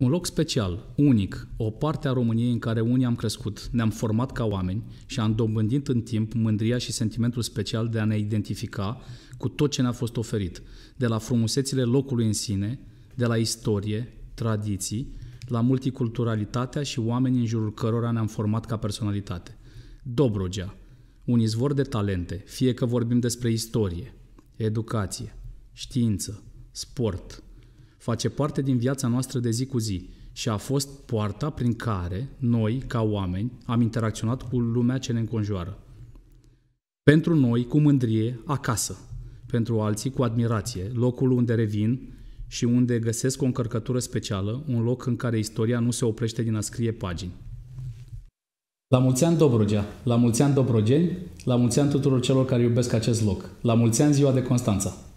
un loc special, unic, o parte a României în care unii am crescut, ne-am format ca oameni și am dobândit în timp mândria și sentimentul special de a ne identifica cu tot ce ne-a fost oferit, de la frumusețile locului în sine, de la istorie, tradiții, la multiculturalitatea și oamenii în jurul cărora ne-am format ca personalitate. Dobrogea, un izvor de talente, fie că vorbim despre istorie, educație, știință, sport, face parte din viața noastră de zi cu zi și a fost poarta prin care noi, ca oameni, am interacționat cu lumea ce ne înconjoară. Pentru noi, cu mândrie, acasă. Pentru alții, cu admirație, locul unde revin și unde găsesc o încărcătură specială, un loc în care istoria nu se oprește din a scrie pagini. La mulți ani Dobrogea, la mulți ani Dobrogeni, la mulți ani tuturor celor care iubesc acest loc, la mulți ani ziua de Constanța!